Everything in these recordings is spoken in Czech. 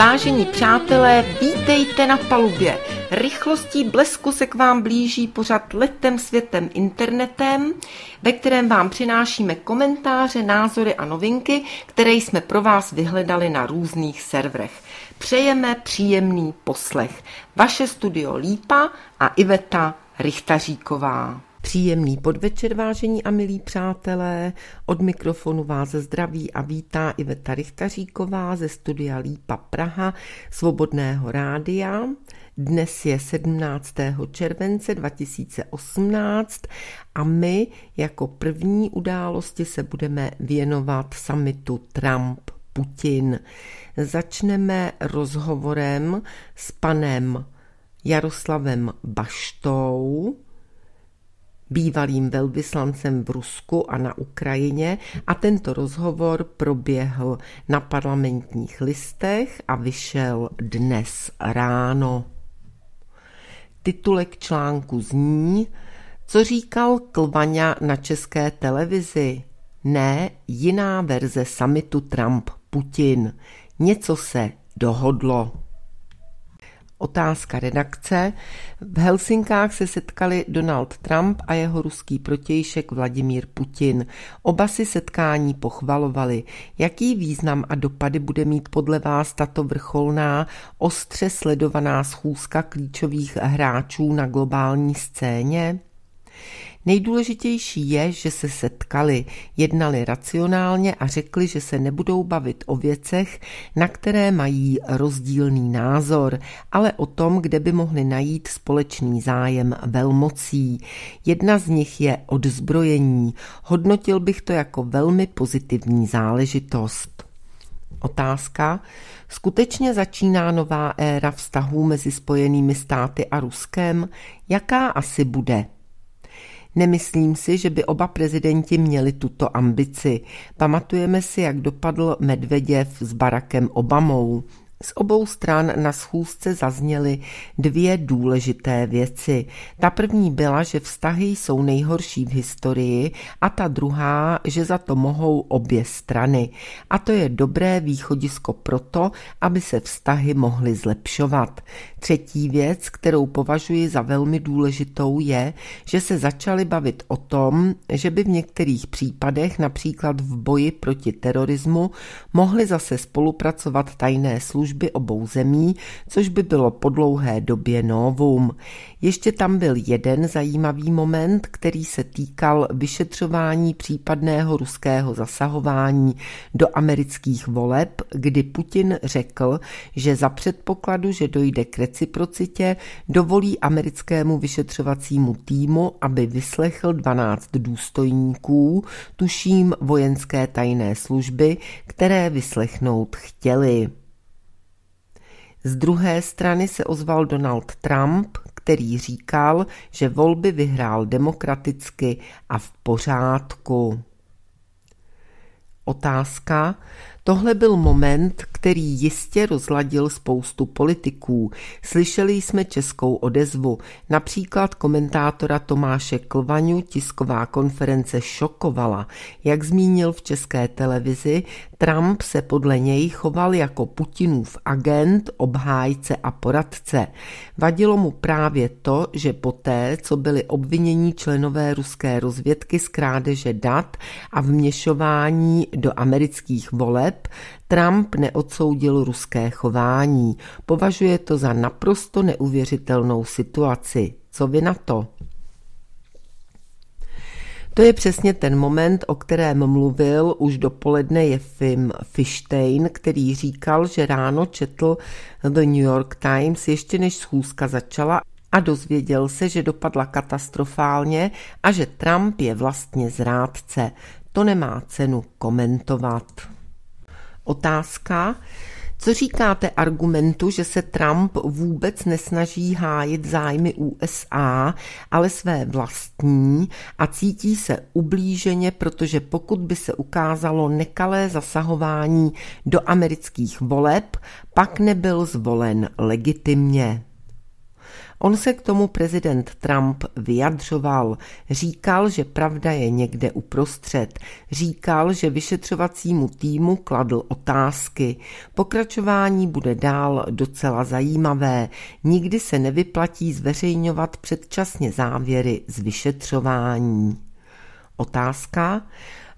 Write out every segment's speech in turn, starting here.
Vážení přátelé, vítejte na palubě. Rychlostí blesku se k vám blíží pořad letem světem internetem, ve kterém vám přinášíme komentáře, názory a novinky, které jsme pro vás vyhledali na různých serverech. Přejeme příjemný poslech. Vaše studio Lípa a Iveta Richtaříková. Příjemný podvečer, vážení a milí přátelé. Od mikrofonu vás zdraví a vítá Iveta Richtaříková ze studia Lípa Praha, Svobodného rádia. Dnes je 17. července 2018 a my jako první události se budeme věnovat samitu Trump-Putin. Začneme rozhovorem s panem Jaroslavem Baštou, bývalým velvyslancem v Rusku a na Ukrajině a tento rozhovor proběhl na parlamentních listech a vyšel dnes ráno. Titulek článku zní Co říkal Klvaňa na české televizi? Ne, jiná verze samitu Trump-Putin. Něco se dohodlo. Otázka redakce. V Helsinkách se setkali Donald Trump a jeho ruský protějšek Vladimír Putin. Oba si setkání pochvalovali. Jaký význam a dopady bude mít podle vás tato vrcholná, ostře sledovaná schůzka klíčových hráčů na globální scéně? Nejdůležitější je, že se setkali, jednali racionálně a řekli, že se nebudou bavit o věcech, na které mají rozdílný názor, ale o tom, kde by mohli najít společný zájem velmocí. Jedna z nich je odzbrojení. Hodnotil bych to jako velmi pozitivní záležitost. Otázka. Skutečně začíná nová éra vztahů mezi Spojenými státy a Ruskem? Jaká asi bude? Nemyslím si, že by oba prezidenti měli tuto ambici. Pamatujeme si, jak dopadl Medveděv s Barackem Obamou. Z obou stran na schůzce zazněly dvě důležité věci. Ta první byla, že vztahy jsou nejhorší v historii a ta druhá, že za to mohou obě strany. A to je dobré východisko proto, aby se vztahy mohly zlepšovat. Třetí věc, kterou považuji za velmi důležitou, je, že se začali bavit o tom, že by v některých případech, například v boji proti terorismu, mohly zase spolupracovat tajné služby služby obou zemí, což by bylo po dlouhé době novum. Ještě tam byl jeden zajímavý moment, který se týkal vyšetřování případného ruského zasahování do amerických voleb, kdy Putin řekl, že za předpokladu, že dojde k reciprocitě, dovolí americkému vyšetřovacímu týmu, aby vyslechl 12 důstojníků, tuším vojenské tajné služby, které vyslechnout chtěli. Z druhé strany se ozval Donald Trump, který říkal, že volby vyhrál demokraticky a v pořádku. Otázka, Tohle byl moment, který jistě rozladil spoustu politiků. Slyšeli jsme českou odezvu, například komentátora Tomáše Klvaňu tisková konference šokovala. Jak zmínil v české televizi, Trump se podle něj choval jako Putinův agent, obhájce a poradce. Vadilo mu právě to, že poté, co byli obvinění členové ruské rozvědky z krádeže dat a vměšování do amerických voleb, voleb Trump neodsoudil ruské chování. Považuje to za naprosto neuvěřitelnou situaci. Co vy na to? To je přesně ten moment, o kterém mluvil už dopoledne je film Fishtein, který říkal, že ráno četl The New York Times ještě než schůzka začala a dozvěděl se, že dopadla katastrofálně a že Trump je vlastně zrádce. To nemá cenu komentovat. Otázka, co říkáte argumentu, že se Trump vůbec nesnaží hájit zájmy USA, ale své vlastní a cítí se ublíženě, protože pokud by se ukázalo nekalé zasahování do amerických voleb, pak nebyl zvolen legitimně? On se k tomu prezident Trump vyjadřoval. Říkal, že pravda je někde uprostřed. Říkal, že vyšetřovacímu týmu kladl otázky. Pokračování bude dál docela zajímavé. Nikdy se nevyplatí zveřejňovat předčasně závěry z vyšetřování. Otázka,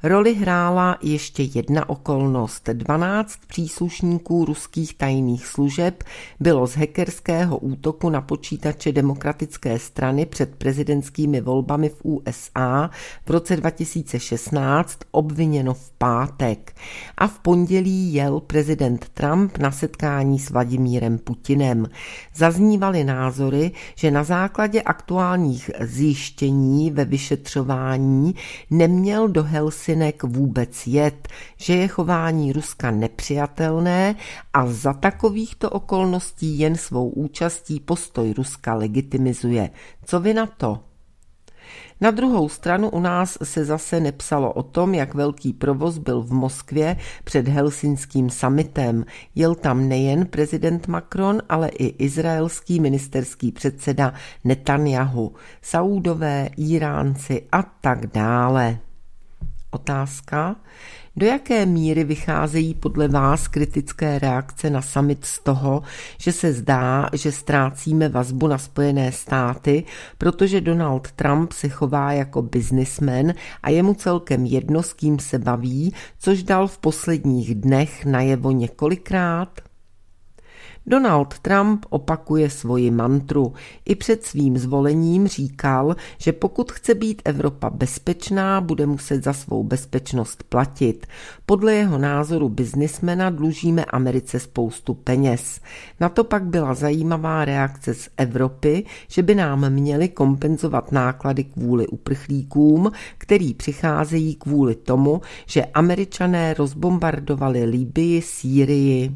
Roli hrála ještě jedna okolnost. 12 příslušníků ruských tajných služeb bylo z hackerského útoku na počítače demokratické strany před prezidentskými volbami v USA v roce 2016 obviněno v pátek. A v pondělí jel prezident Trump na setkání s Vladimírem Putinem. Zaznívaly názory, že na základě aktuálních zjištění ve vyšetřování neměl do Helsinki účinek vůbec jet, že je chování Ruska nepřijatelné a za takovýchto okolností jen svou účastí postoj Ruska legitimizuje. Co vy na to? Na druhou stranu u nás se zase nepsalo o tom, jak velký provoz byl v Moskvě před helsinským summitem. Jel tam nejen prezident Macron, ale i izraelský ministerský předseda Netanyahu, Saudové, Iránci a tak dále. Otázka, do jaké míry vycházejí podle vás kritické reakce na summit z toho, že se zdá, že ztrácíme vazbu na Spojené státy, protože Donald Trump se chová jako biznismen a je mu celkem jedno, s kým se baví, což dal v posledních dnech najevo několikrát? Donald Trump opakuje svoji mantru. I před svým zvolením říkal, že pokud chce být Evropa bezpečná, bude muset za svou bezpečnost platit. Podle jeho názoru biznismena dlužíme Americe spoustu peněz. Na to pak byla zajímavá reakce z Evropy, že by nám měli kompenzovat náklady kvůli uprchlíkům, který přicházejí kvůli tomu, že američané rozbombardovali Libii, Sýrii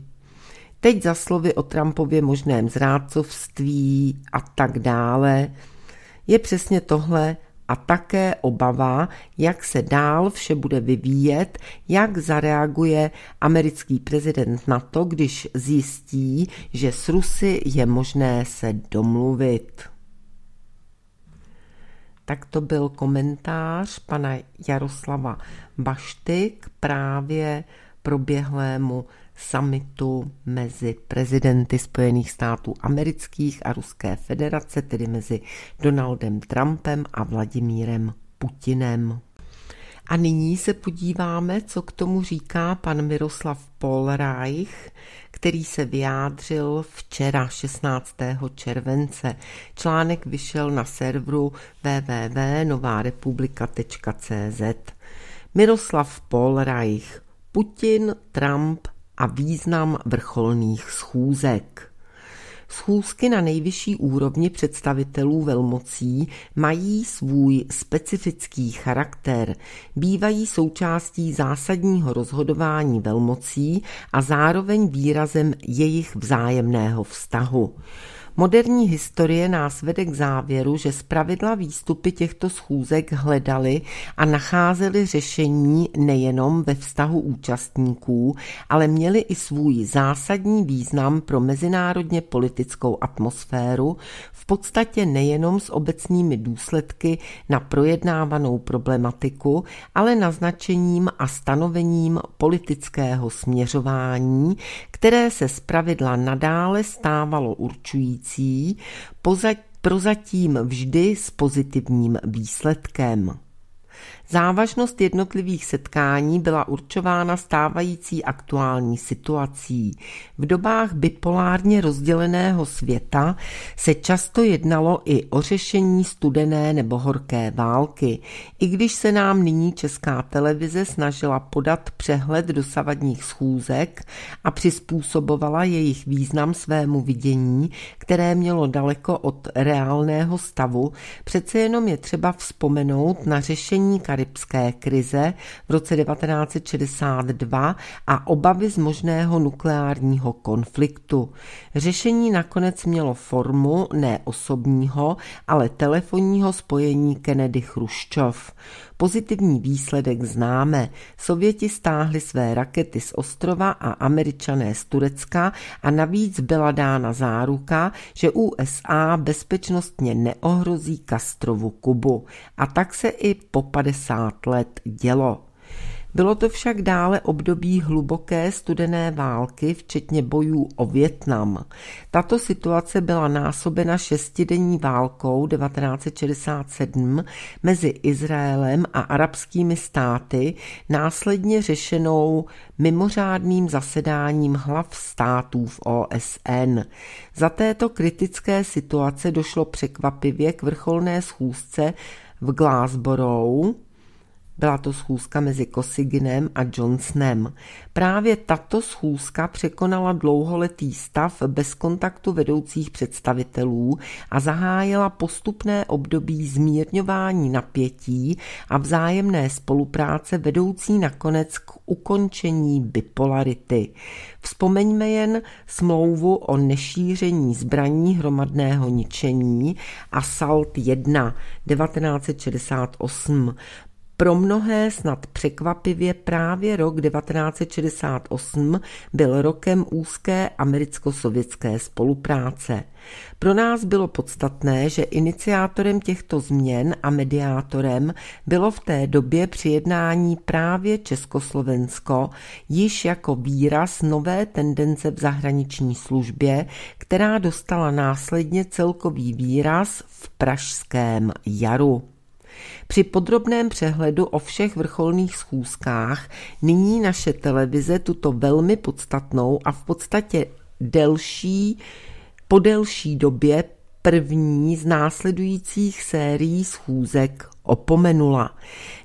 Teď za slovy o Trumpově možném zrádcovství a tak dále je přesně tohle a také obava, jak se dál vše bude vyvíjet, jak zareaguje americký prezident na to, když zjistí, že s Rusy je možné se domluvit. Tak to byl komentář pana Jaroslava Bašty k právě proběhlému summitu mezi prezidenty Spojených států amerických a Ruské federace, tedy mezi Donaldem Trumpem a Vladimírem Putinem. A nyní se podíváme, co k tomu říká pan Miroslav Polreich, který se vyjádřil včera 16. července. Článek vyšel na serveru www.novarepublika.cz. Miroslav Polreich Putin, Trump, a význam vrcholných schůzek. Schůzky na nejvyšší úrovni představitelů velmocí mají svůj specifický charakter, bývají součástí zásadního rozhodování velmocí a zároveň výrazem jejich vzájemného vztahu. Moderní historie nás vede k závěru, že zpravidla výstupy těchto schůzek hledali a nacházeli řešení nejenom ve vztahu účastníků, ale měli i svůj zásadní význam pro mezinárodně politickou atmosféru, v podstatě nejenom s obecnými důsledky na projednávanou problematiku, ale naznačením a stanovením politického směřování, které se zpravidla nadále stávalo určující fungující, pozat, prozatím vždy s pozitivním výsledkem. Závažnost jednotlivých setkání byla určována stávající aktuální situací. V dobách bipolárně rozděleného světa se často jednalo i o řešení studené nebo horké války, i když se nám nyní Česká televize snažila podat přehled dosavadních schůzek a přizpůsobovala jejich význam svému vidění, které mělo daleko od reálného stavu, přece jenom je třeba vzpomenout na řešení karibské krize v roce 1962 a obavy z možného nukleárního konfliktu. Řešení nakonec mělo formu ne osobního, ale telefonního spojení Kennedy-Chruščov. Pozitivní výsledek známe. Sověti stáhli své rakety z ostrova a američané z Turecka a navíc byla dána záruka, že USA bezpečnostně neohrozí Kastrovu Kubu. A tak se i po 50 let dělo. Bylo to však dále období hluboké studené války, včetně bojů o Větnam. Tato situace byla násobena šestidenní válkou 1967 mezi Izraelem a arabskými státy, následně řešenou mimořádným zasedáním hlav států v OSN. Za této kritické situace došlo překvapivě k vrcholné schůzce v Glasborou byla to schůzka mezi Kosiginem a Johnsonem. Právě tato schůzka překonala dlouholetý stav bez kontaktu vedoucích představitelů a zahájila postupné období zmírňování napětí a vzájemné spolupráce vedoucí nakonec k ukončení bipolarity. Vzpomeňme jen smlouvu o nešíření zbraní hromadného ničení a SALT 1 1968. Pro mnohé snad překvapivě právě rok 1968 byl rokem úzké americko-sovětské spolupráce. Pro nás bylo podstatné, že iniciátorem těchto změn a mediátorem bylo v té době přijednání právě Československo, již jako výraz nové tendence v zahraniční službě, která dostala následně celkový výraz v pražském jaru. Při podrobném přehledu o všech vrcholných schůzkách nyní naše televize tuto velmi podstatnou a v podstatě delší, po delší době první z následujících sérií schůzek opomenula.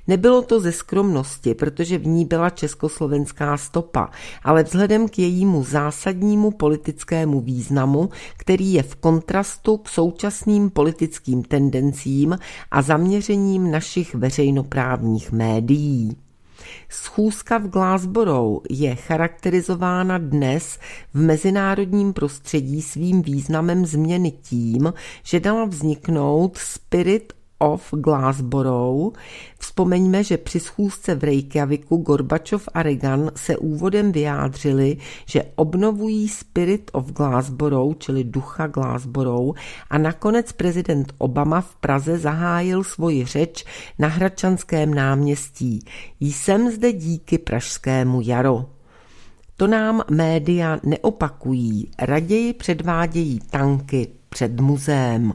Nebylo to ze skromnosti, protože v ní byla československá stopa, ale vzhledem k jejímu zásadnímu politickému významu, který je v kontrastu k současným politickým tendencím a zaměřením našich veřejnoprávních médií. Schůzka v Glasborou je charakterizována dnes v mezinárodním prostředí svým významem změny tím, že dala vzniknout spirit of Glassborough. Vzpomeňme, že při schůzce v Reykjaviku Gorbačov a Reagan se úvodem vyjádřili, že obnovují Spirit of Glassborough, čili ducha Glassborough a nakonec prezident Obama v Praze zahájil svoji řeč na Hradčanském náměstí. Jsem zde díky pražskému jaro. To nám média neopakují, raději předvádějí tanky před muzeem.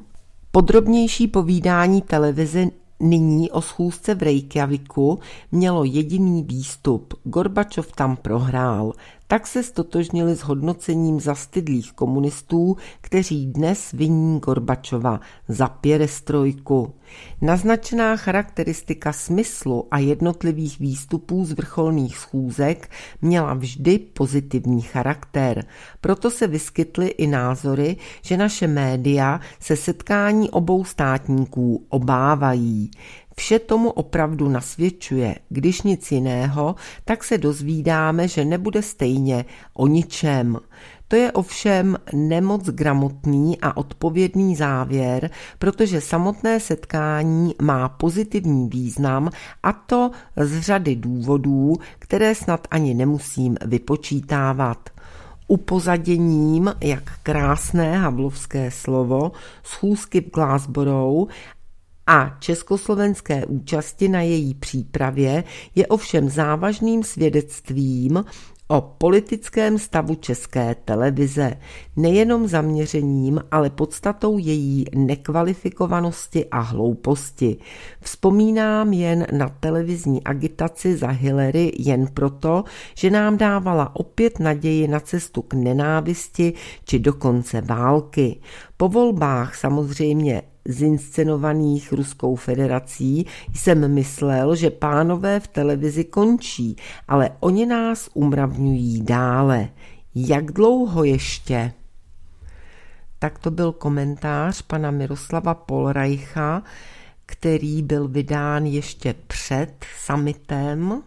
Podrobnější povídání televize nyní o schůzce v Reykjaviku mělo jediný výstup. Gorbačov tam prohrál tak se stotožnili s hodnocením zastydlých komunistů, kteří dnes viní Gorbačova za pěrestrojku. Naznačená charakteristika smyslu a jednotlivých výstupů z vrcholných schůzek měla vždy pozitivní charakter. Proto se vyskytly i názory, že naše média se setkání obou státníků obávají. Vše tomu opravdu nasvědčuje, když nic jiného, tak se dozvídáme, že nebude stejně o ničem. To je ovšem nemoc gramotný a odpovědný závěr, protože samotné setkání má pozitivní význam a to z řady důvodů, které snad ani nemusím vypočítávat upozaděním, jak krásné havlovské slovo, schůzky v Glásborou a československé účasti na její přípravě je ovšem závažným svědectvím o politickém stavu české televize, nejenom zaměřením, ale podstatou její nekvalifikovanosti a hlouposti. Vzpomínám jen na televizní agitaci za Hillary jen proto, že nám dávala opět naději na cestu k nenávisti či dokonce války. Po volbách samozřejmě zinscenovaných Ruskou federací, jsem myslel, že pánové v televizi končí, ale oni nás umravňují dále. Jak dlouho ještě? Tak to byl komentář pana Miroslava Polrajcha, který byl vydán ještě před summitem,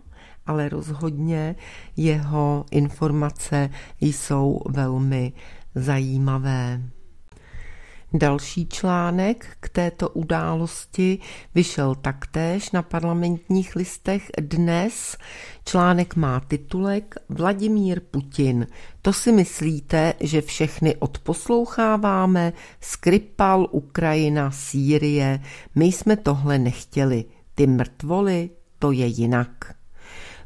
ale rozhodně jeho informace jsou velmi zajímavé. Další článek k této události vyšel taktéž na parlamentních listech dnes. Článek má titulek Vladimír Putin. To si myslíte, že všechny odposloucháváme? Skripal, Ukrajina, Sýrie. My jsme tohle nechtěli. Ty mrtvoly, to je jinak.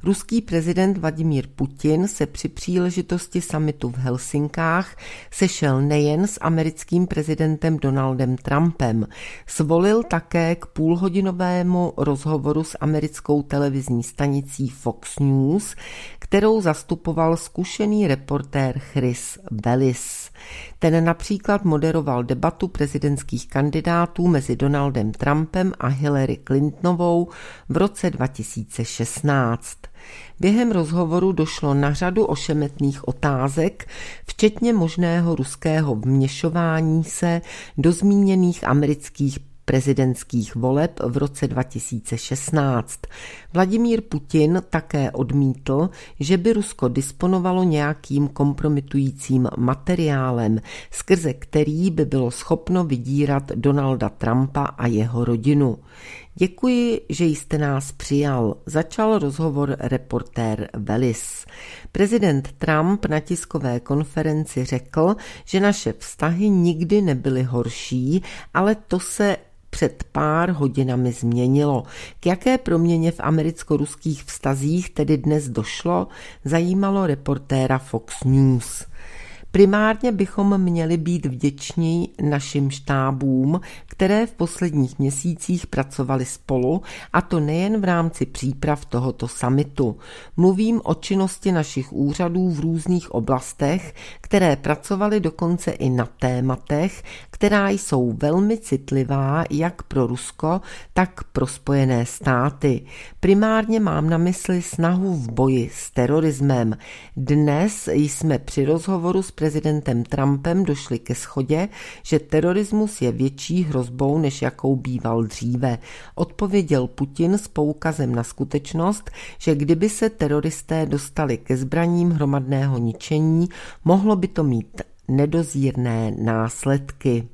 Ruský prezident Vladimír Putin se při příležitosti samitu v Helsinkách sešel nejen s americkým prezidentem Donaldem Trumpem, svolil také k půlhodinovému rozhovoru s americkou televizní stanicí Fox News, kterou zastupoval zkušený reportér Chris Bellis. Ten například moderoval debatu prezidentských kandidátů mezi Donaldem Trumpem a Hillary Clintonovou v roce 2016. Během rozhovoru došlo na řadu ošemetných otázek, včetně možného ruského vměšování se do zmíněných amerických prezidentských voleb v roce 2016. Vladimír Putin také odmítl, že by Rusko disponovalo nějakým kompromitujícím materiálem, skrze který by bylo schopno vydírat Donalda Trumpa a jeho rodinu. Děkuji, že jste nás přijal, začal rozhovor reportér Velis. Prezident Trump na tiskové konferenci řekl, že naše vztahy nikdy nebyly horší, ale to se před pár hodinami změnilo. K jaké proměně v americko-ruských vztazích tedy dnes došlo, zajímalo reportéra Fox News. Primárně bychom měli být vděční našim štábům, které v posledních měsících pracovali spolu, a to nejen v rámci příprav tohoto samitu. Mluvím o činnosti našich úřadů v různých oblastech, které pracovaly dokonce i na tématech, která jsou velmi citlivá jak pro Rusko, tak pro Spojené státy. Primárně mám na mysli snahu v boji s terorismem. Dnes jsme při rozhovoru s prezidentem Trumpem došli ke schodě, že terorismus je větší hrozbou, než jakou býval dříve. Odpověděl Putin s poukazem na skutečnost, že kdyby se teroristé dostali ke zbraním hromadného ničení, mohlo by to mít nedozírné následky.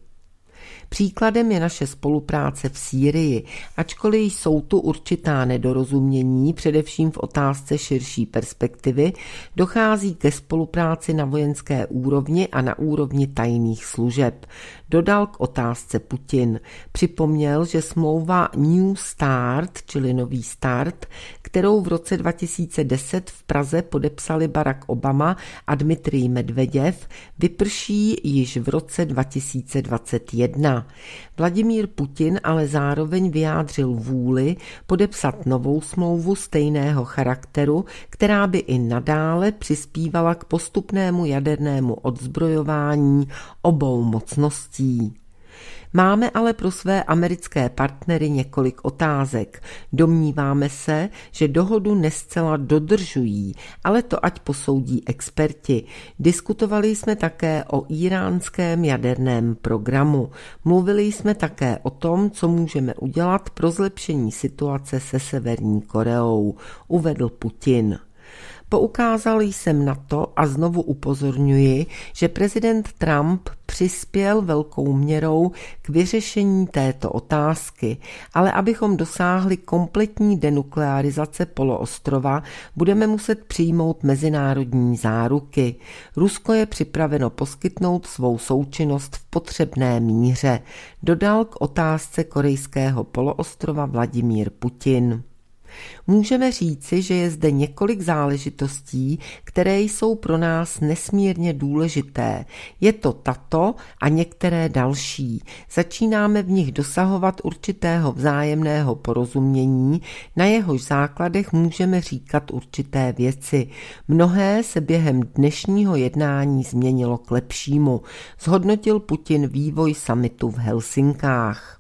Příkladem je naše spolupráce v Sýrii, ačkoliv jsou tu určitá nedorozumění, především v otázce širší perspektivy, dochází ke spolupráci na vojenské úrovni a na úrovni tajných služeb. Dodal k otázce Putin. Připomněl, že smlouva New Start, čili Nový start, kterou v roce 2010 v Praze podepsali Barack Obama a Dmitrij Medveděv, vyprší již v roce 2021. Vladimír Putin ale zároveň vyjádřil vůli podepsat novou smlouvu stejného charakteru, která by i nadále přispívala k postupnému jadernému odzbrojování obou mocností. Máme ale pro své americké partnery několik otázek. Domníváme se, že dohodu nescela dodržují, ale to ať posoudí experti. Diskutovali jsme také o iránském jaderném programu. Mluvili jsme také o tom, co můžeme udělat pro zlepšení situace se Severní Koreou, uvedl Putin. Poukázal jsem na to a znovu upozorňuji, že prezident Trump přispěl velkou měrou k vyřešení této otázky, ale abychom dosáhli kompletní denuklearizace poloostrova, budeme muset přijmout mezinárodní záruky. Rusko je připraveno poskytnout svou součinnost v potřebné míře, dodal k otázce korejského poloostrova Vladimír Putin. Můžeme říci, že je zde několik záležitostí, které jsou pro nás nesmírně důležité. Je to tato a některé další. Začínáme v nich dosahovat určitého vzájemného porozumění, na jehož základech můžeme říkat určité věci. Mnohé se během dnešního jednání změnilo k lepšímu, zhodnotil Putin vývoj samitu v Helsinkách.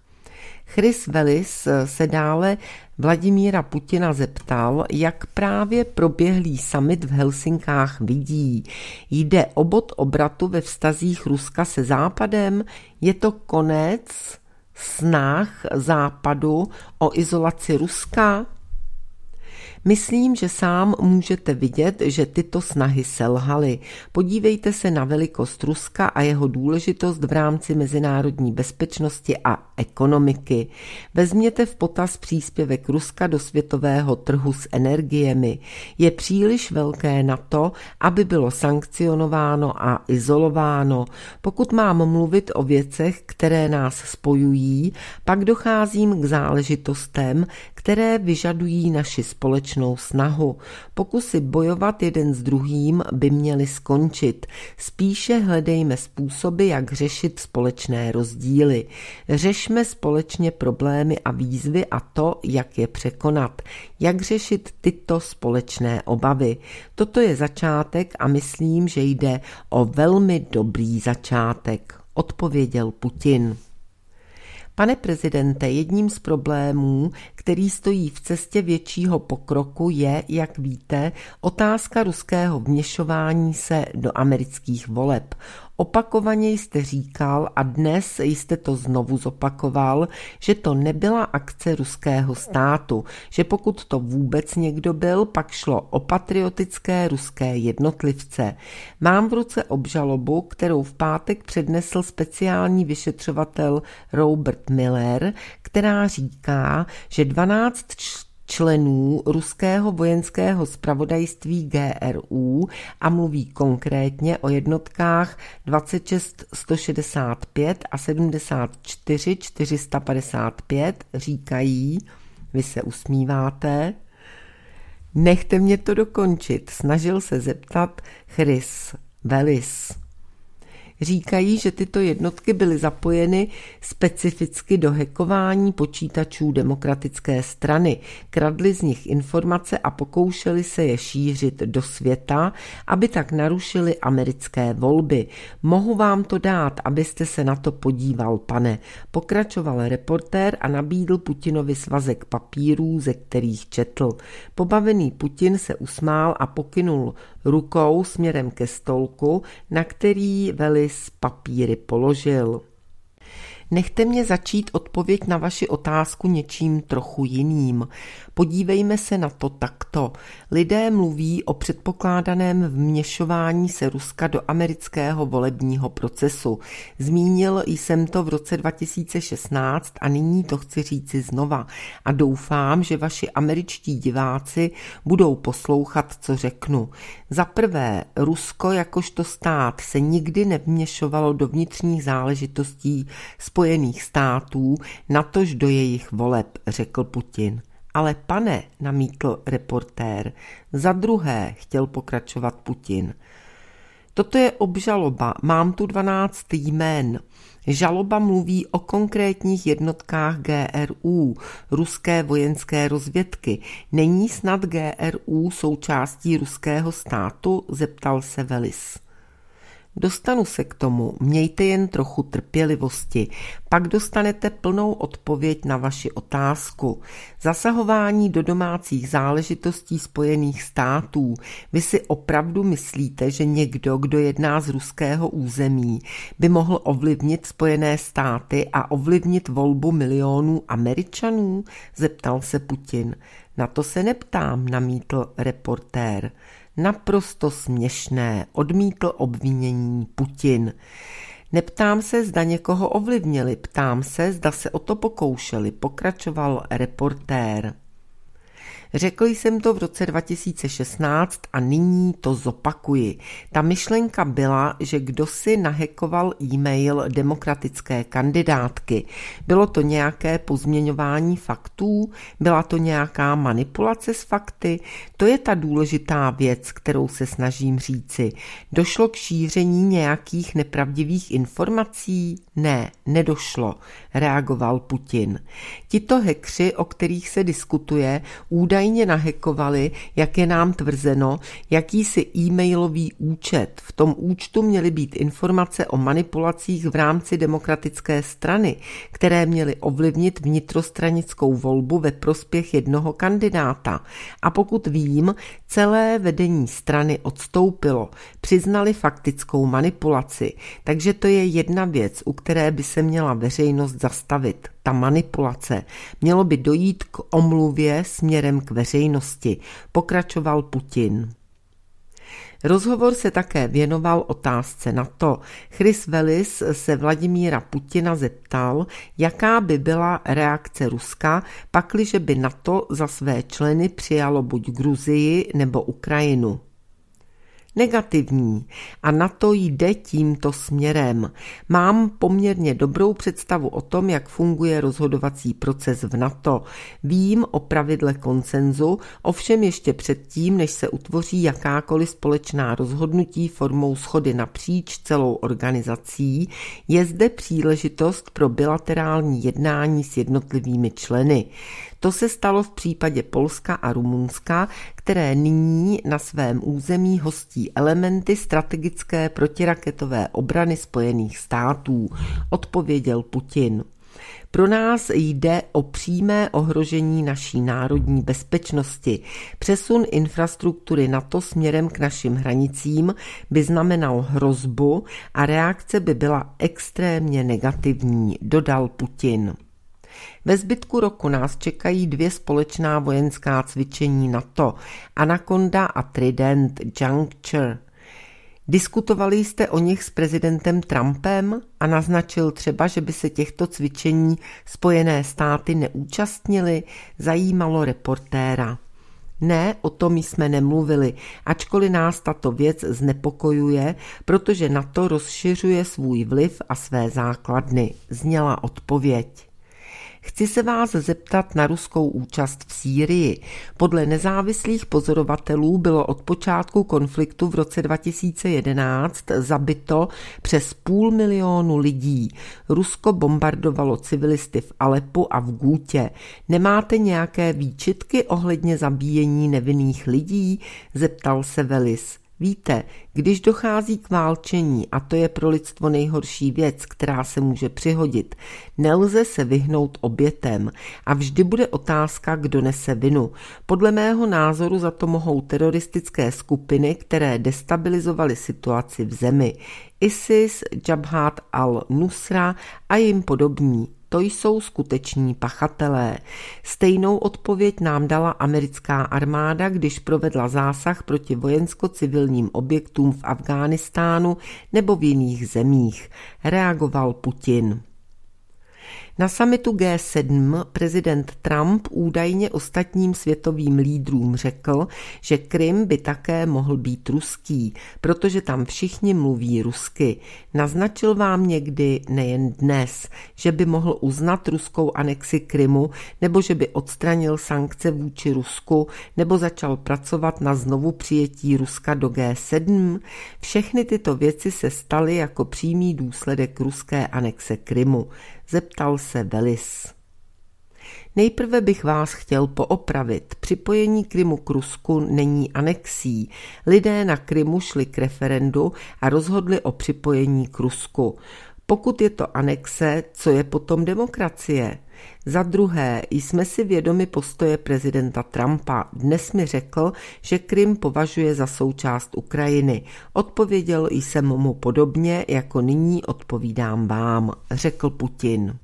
Chris Velis se dále Vladimíra Putina zeptal, jak právě proběhlý summit v Helsinkách vidí. Jde o bod obratu ve vztazích Ruska se Západem? Je to konec snah Západu o izolaci Ruska? Myslím, že sám můžete vidět, že tyto snahy selhaly. Podívejte se na velikost Ruska a jeho důležitost v rámci mezinárodní bezpečnosti a ekonomiky. Vezměte v potaz příspěvek Ruska do světového trhu s energiemi. Je příliš velké na to, aby bylo sankcionováno a izolováno. Pokud mám mluvit o věcech, které nás spojují, pak docházím k záležitostem, které vyžadují naši společnost společnou snahu. Pokusy bojovat jeden s druhým by měly skončit. Spíše hledejme způsoby, jak řešit společné rozdíly. Řešme společně problémy a výzvy a to, jak je překonat. Jak řešit tyto společné obavy. Toto je začátek a myslím, že jde o velmi dobrý začátek, odpověděl Putin. Pane prezidente, jedním z problémů, který stojí v cestě většího pokroku, je, jak víte, otázka ruského vměšování se do amerických voleb. Opakovaně jste říkal a dnes jste to znovu zopakoval, že to nebyla akce ruského státu, že pokud to vůbec někdo byl, pak šlo o patriotické ruské jednotlivce. Mám v ruce obžalobu, kterou v pátek přednesl speciální vyšetřovatel Robert Miller, která říká, že 12 členů ruského vojenského spravodajství GRU a mluví konkrétně o jednotkách 26 165 a 74 455, říkají, vy se usmíváte, Nechte mě to dokončit, snažil se zeptat Chris Velis. Říkají, že tyto jednotky byly zapojeny specificky do hekování počítačů demokratické strany. Kradli z nich informace a pokoušeli se je šířit do světa, aby tak narušili americké volby. Mohu vám to dát, abyste se na to podíval, pane. Pokračoval reportér a nabídl Putinovi svazek papírů, ze kterých četl. Pobavený Putin se usmál a pokynul rukou směrem ke stolku, na který veli list papíry položil. Nechte mě začít odpověď na vaši otázku něčím trochu jiným. Podívejme se na to takto. Lidé mluví o předpokládaném vměšování se Ruska do amerického volebního procesu. Zmínil jsem to v roce 2016 a nyní to chci říci znova. A doufám, že vaši američtí diváci budou poslouchat, co řeknu. Za prvé, Rusko jakožto stát se nikdy nevměšovalo do vnitřních záležitostí společnosti Spojených států, natož do jejich voleb, řekl Putin. Ale pane, namítl reportér, za druhé chtěl pokračovat Putin. Toto je obžaloba, mám tu 12 jmén. Žaloba mluví o konkrétních jednotkách GRU, ruské vojenské rozvědky. Není snad GRU součástí ruského státu? zeptal se Velis. Dostanu se k tomu, mějte jen trochu trpělivosti, pak dostanete plnou odpověď na vaši otázku. Zasahování do domácích záležitostí Spojených států. Vy si opravdu myslíte, že někdo, kdo jedná z ruského území, by mohl ovlivnit Spojené státy a ovlivnit volbu milionů Američanů? zeptal se Putin. Na to se neptám, namítl reportér. Naprosto směšné, odmítl obvinění Putin. Neptám se, zda někoho ovlivnili, ptám se, zda se o to pokoušeli, pokračoval reportér. Řekl jsem to v roce 2016 a nyní to zopakuji. Ta myšlenka byla, že kdo si nahekoval e-mail demokratické kandidátky. Bylo to nějaké pozměňování faktů, byla to nějaká manipulace s fakty, to je ta důležitá věc, kterou se snažím říci. Došlo k šíření nějakých nepravdivých informací? Ne, nedošlo, reagoval Putin. Tito hekři, o kterých se diskutuje, údajně údajně nahekovali, jak je nám tvrzeno, jakýsi e-mailový účet. V tom účtu měly být informace o manipulacích v rámci demokratické strany, které měly ovlivnit vnitrostranickou volbu ve prospěch jednoho kandidáta. A pokud vím, celé vedení strany odstoupilo, přiznali faktickou manipulaci. Takže to je jedna věc, u které by se měla veřejnost zastavit ta manipulace. Mělo by dojít k omluvě směrem k veřejnosti, pokračoval Putin. Rozhovor se také věnoval otázce na to. Chris Velis se Vladimíra Putina zeptal, jaká by byla reakce Ruska, pakliže by NATO za své členy přijalo buď Gruzii nebo Ukrajinu negativní a na to jde tímto směrem. Mám poměrně dobrou představu o tom, jak funguje rozhodovací proces v NATO. Vím o pravidle konsenzu, ovšem ještě předtím, než se utvoří jakákoliv společná rozhodnutí formou schody napříč celou organizací, je zde příležitost pro bilaterální jednání s jednotlivými členy. To se stalo v případě Polska a Rumunska, které nyní na svém území hostí elementy strategické protiraketové obrany Spojených států, odpověděl Putin. Pro nás jde o přímé ohrožení naší národní bezpečnosti. Přesun infrastruktury NATO směrem k našim hranicím by znamenal hrozbu a reakce by byla extrémně negativní, dodal Putin. Ve zbytku roku nás čekají dvě společná vojenská cvičení NATO, Anaconda a Trident Juncture. Diskutovali jste o nich s prezidentem Trumpem a naznačil třeba, že by se těchto cvičení Spojené státy neúčastnili, zajímalo reportéra. Ne, o tom jsme nemluvili, ačkoliv nás tato věc znepokojuje, protože na to rozšiřuje svůj vliv a své základny, zněla odpověď. Chci se vás zeptat na ruskou účast v Sýrii. Podle nezávislých pozorovatelů bylo od počátku konfliktu v roce 2011 zabito přes půl milionu lidí. Rusko bombardovalo civilisty v Alepu a v Gútě. Nemáte nějaké výčitky ohledně zabíjení nevinných lidí? Zeptal se Velis. Víte, když dochází k válčení, a to je pro lidstvo nejhorší věc, která se může přihodit, nelze se vyhnout obětem a vždy bude otázka, kdo nese vinu. Podle mého názoru za to mohou teroristické skupiny, které destabilizovaly situaci v zemi. ISIS, Jabhat al-Nusra a jim podobní. To jsou skuteční pachatelé. Stejnou odpověď nám dala americká armáda, když provedla zásah proti vojensko-civilním objektům v Afghánistánu nebo v jiných zemích. Reagoval Putin. Na samitu G7 prezident Trump údajně ostatním světovým lídrům řekl, že Krym by také mohl být ruský, protože tam všichni mluví rusky. Naznačil vám někdy nejen dnes, že by mohl uznat ruskou anexi Krymu, nebo že by odstranil sankce vůči Rusku, nebo začal pracovat na znovu přijetí Ruska do G7. Všechny tyto věci se staly jako přímý důsledek ruské anexe Krymu zeptal se Velis. Nejprve bych vás chtěl poopravit. Připojení Krymu k Rusku není anexí. Lidé na Krymu šli k referendu a rozhodli o připojení k Rusku. Pokud je to anexe, co je potom demokracie? Za druhé, jsme si vědomi postoje prezidenta Trumpa. Dnes mi řekl, že Krym považuje za součást Ukrajiny. Odpověděl jsem mu podobně, jako nyní odpovídám vám, řekl Putin.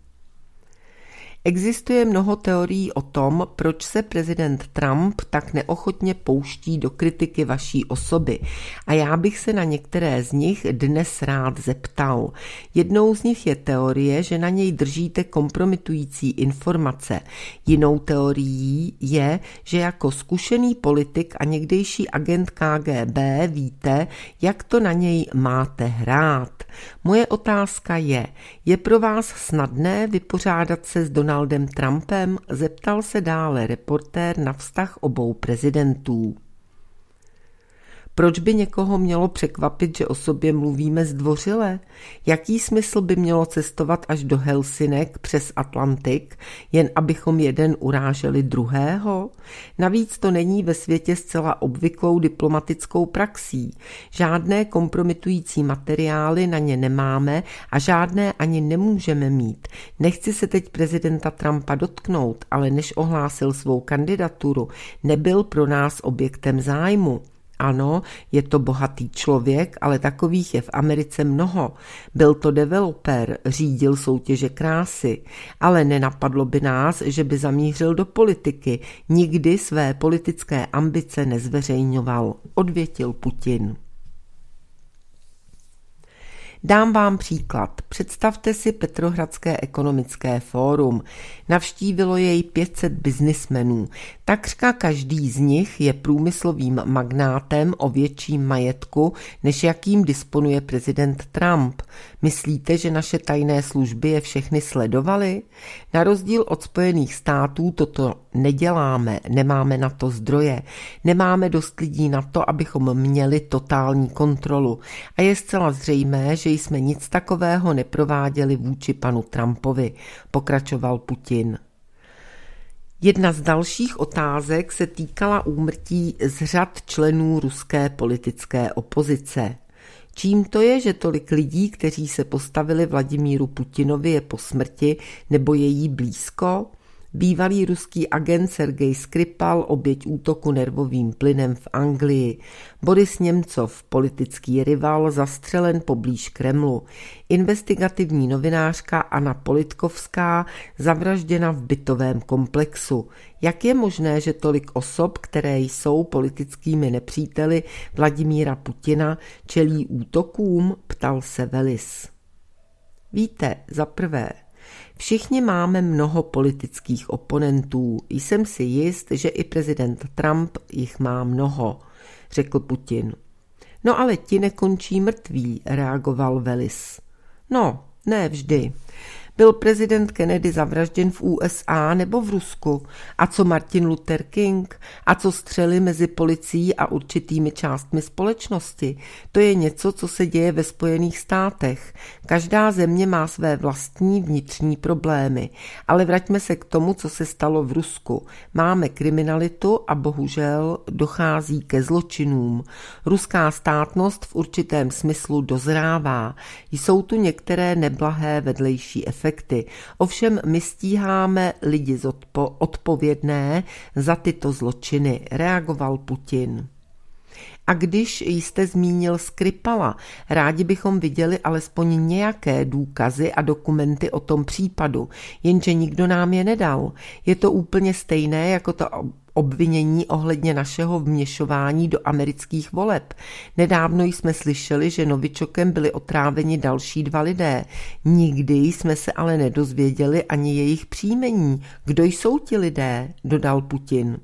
Existuje mnoho teorií o tom, proč se prezident Trump tak neochotně pouští do kritiky vaší osoby a já bych se na některé z nich dnes rád zeptal. Jednou z nich je teorie, že na něj držíte kompromitující informace. Jinou teorií je, že jako zkušený politik a někdejší agent KGB víte, jak to na něj máte hrát. Moje otázka je, je pro vás snadné vypořádat se s Donald Donaldem Trumpem, zeptal se dále reportér na vztah obou prezidentů. Proč by někoho mělo překvapit, že o sobě mluvíme zdvořile? Jaký smysl by mělo cestovat až do Helsinek přes Atlantik, jen abychom jeden uráželi druhého? Navíc to není ve světě zcela obvyklou diplomatickou praxí. Žádné kompromitující materiály na ně nemáme a žádné ani nemůžeme mít. Nechci se teď prezidenta Trumpa dotknout, ale než ohlásil svou kandidaturu, nebyl pro nás objektem zájmu. Ano, je to bohatý člověk, ale takových je v Americe mnoho. Byl to developer, řídil soutěže krásy, ale nenapadlo by nás, že by zamířil do politiky. Nikdy své politické ambice nezveřejňoval, odvětil Putin. Dám vám příklad. Představte si Petrohradské ekonomické fórum. Navštívilo jej 500 biznismenů. Takřka každý z nich je průmyslovým magnátem o větším majetku, než jakým disponuje prezident Trump. Myslíte, že naše tajné služby je všechny sledovaly? Na rozdíl od Spojených států toto neděláme, nemáme na to zdroje, nemáme dost lidí na to, abychom měli totální kontrolu. A je zcela zřejmé, že jsme nic takového neprováděli vůči panu Trumpovi, pokračoval Putin. Jedna z dalších otázek se týkala úmrtí z řad členů ruské politické opozice. Čím to je, že tolik lidí, kteří se postavili Vladimíru Putinovi, je po smrti nebo je jí blízko? bývalý ruský agent Sergej Skripal, oběť útoku nervovým plynem v Anglii, Boris Němcov, politický rival, zastřelen poblíž Kremlu, investigativní novinářka Anna Politkovská, zavražděna v bytovém komplexu. Jak je možné, že tolik osob, které jsou politickými nepříteli Vladimíra Putina, čelí útokům? Ptal se Velis. Víte, za prvé, Všichni máme mnoho politických oponentů. Jsem si jist, že i prezident Trump jich má mnoho, řekl Putin. No ale ti nekončí mrtví, reagoval Velis. No, ne vždy. Byl prezident Kennedy zavražděn v USA nebo v Rusku? A co Martin Luther King? A co střely mezi policií a určitými částmi společnosti? To je něco, co se děje ve Spojených státech. Každá země má své vlastní vnitřní problémy. Ale vraťme se k tomu, co se stalo v Rusku. Máme kriminalitu a bohužel dochází ke zločinům. Ruská státnost v určitém smyslu dozrává. Jsou tu některé neblahé vedlejší efekty efekty. Ovšem my stíháme lidi zodpo- odpovědné za tyto zločiny, reagoval Putin. A když jste zmínil Skripala, rádi bychom viděli alespoň nějaké důkazy a dokumenty o tom případu, jenže nikdo nám je nedal. Je to úplně stejné jako ta obvinění ohledně našeho vměšování do amerických voleb. Nedávno jsme slyšeli, že novičokem byli otráveni další dva lidé. Nikdy jsme se ale nedozvěděli ani jejich příjmení. Kdo jsou ti lidé? dodal Putin.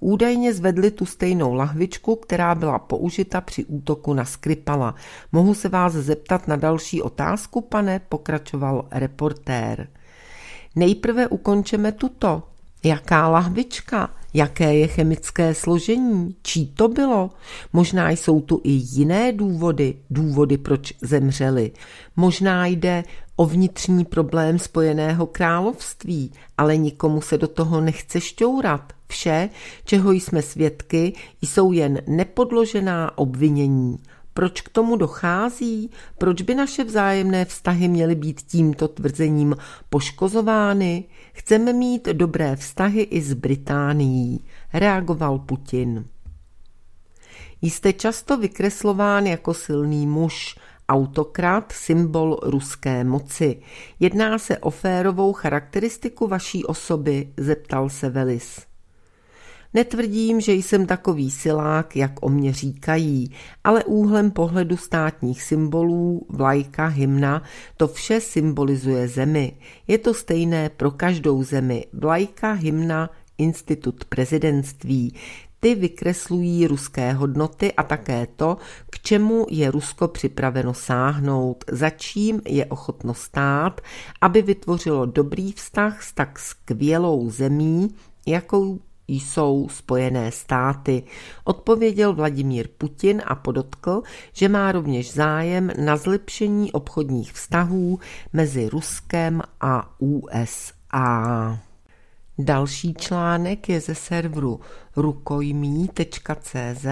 Údajně zvedli tu stejnou lahvičku, která byla použita při útoku na Skripala. Mohu se vás zeptat na další otázku, pane? pokračoval reportér. Nejprve ukončeme tuto, Jaká lahvička? Jaké je chemické složení? Čí to bylo? Možná jsou tu i jiné důvody, důvody, proč zemřeli. Možná jde o vnitřní problém spojeného království, ale nikomu se do toho nechce šťourat. Vše, čeho jsme svědky, jsou jen nepodložená obvinění. Proč k tomu dochází? Proč by naše vzájemné vztahy měly být tímto tvrzením poškozovány? Chceme mít dobré vztahy i s Británií, reagoval Putin. Jste často vykreslován jako silný muž, autokrat, symbol ruské moci. Jedná se o férovou charakteristiku vaší osoby, zeptal se Velis. Netvrdím, že jsem takový silák, jak o mě říkají, ale úhlem pohledu státních symbolů, vlajka, hymna, to vše symbolizuje zemi. Je to stejné pro každou zemi. Vlajka, hymna, institut prezidentství. Ty vykreslují ruské hodnoty a také to, k čemu je Rusko připraveno sáhnout, za čím je ochotno stát, aby vytvořilo dobrý vztah s tak skvělou zemí, jakou jsou Spojené státy, odpověděl Vladimír Putin a podotkl, že má rovněž zájem na zlepšení obchodních vztahů mezi Ruskem a USA. Další článek je ze serveru rukojmí.cz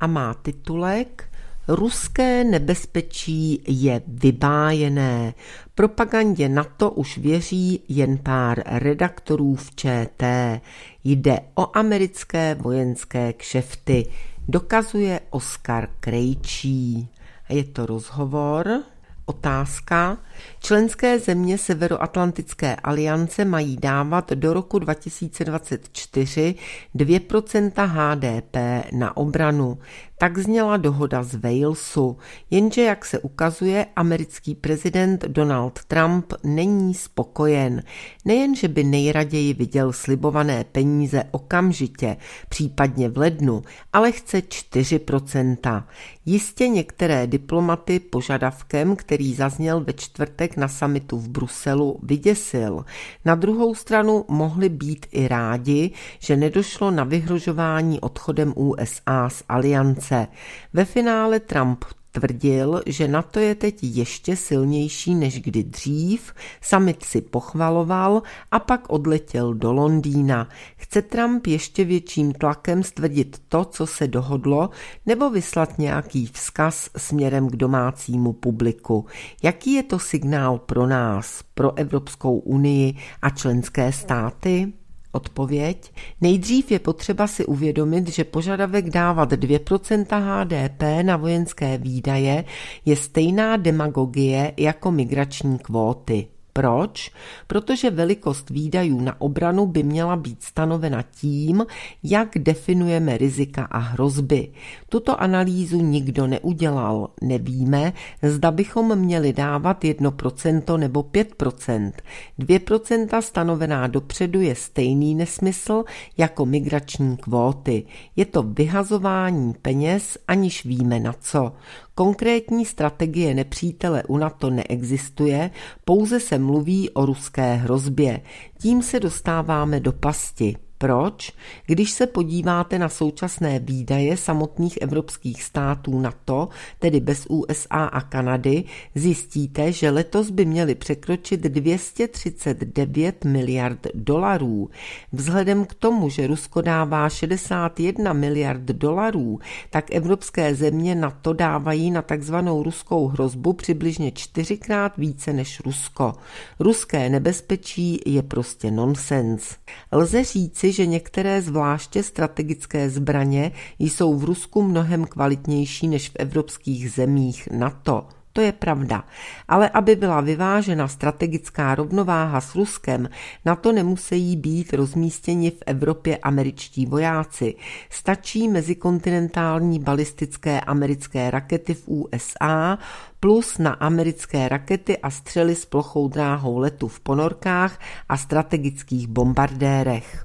a má titulek Ruské nebezpečí je vybájené. Propagandě na to už věří jen pár redaktorů v ČT. Jde o americké vojenské kšefty, dokazuje Oskar Krejčí. Je to rozhovor Otázka. Členské země Severoatlantické aliance mají dávat do roku 2024 2% HDP na obranu. Tak zněla dohoda z Walesu, jenže jak se ukazuje, americký prezident Donald Trump není spokojen. Nejenže by nejraději viděl slibované peníze okamžitě, případně v lednu, ale chce 4%. Jistě některé diplomaty požadavkem, který zazněl ve čtvrtek na samitu v Bruselu, vyděsil. Na druhou stranu mohli být i rádi, že nedošlo na vyhrožování odchodem USA z aliance aliance. Ve finále Trump tvrdil, že NATO je teď ještě silnější než kdy dřív, summit si pochvaloval a pak odletěl do Londýna. Chce Trump ještě větším tlakem stvrdit to, co se dohodlo, nebo vyslat nějaký vzkaz směrem k domácímu publiku? Jaký je to signál pro nás, pro Evropskou unii a členské státy? Odpověď? Nejdřív je potřeba si uvědomit, že požadavek dávat 2% HDP na vojenské výdaje je stejná demagogie jako migrační kvóty. Proč? Protože velikost výdajů na obranu by měla být stanovena tím, jak definujeme rizika a hrozby. Tuto analýzu nikdo neudělal. Nevíme, zda bychom měli dávat 1% nebo 5%. 2% stanovená dopředu je stejný nesmysl jako migrační kvóty. Je to vyhazování peněz, aniž víme na co. Konkrétní strategie nepřítele NATO neexistuje, pouze se mluví o ruské hrozbě. Tím se dostáváme do pasti. Proč? Když se podíváte na současné výdaje samotných evropských států na to, tedy bez USA a Kanady, zjistíte, že letos by měly překročit 239 miliard dolarů. Vzhledem k tomu, že Rusko dává 61 miliard dolarů, tak evropské země na to dávají na takzvanou ruskou hrozbu přibližně čtyřikrát více než Rusko. Ruské nebezpečí je prostě nonsens. Lze říci, říci, že některé zvláště strategické zbraně jsou v Rusku mnohem kvalitnější než v evropských zemích NATO. To je pravda. Ale aby byla vyvážena strategická rovnováha s Ruskem, na to nemusí být rozmístěni v Evropě američtí vojáci. Stačí mezikontinentální balistické americké rakety v USA plus na americké rakety a střely s plochou dráhou letu v ponorkách a strategických bombardérech.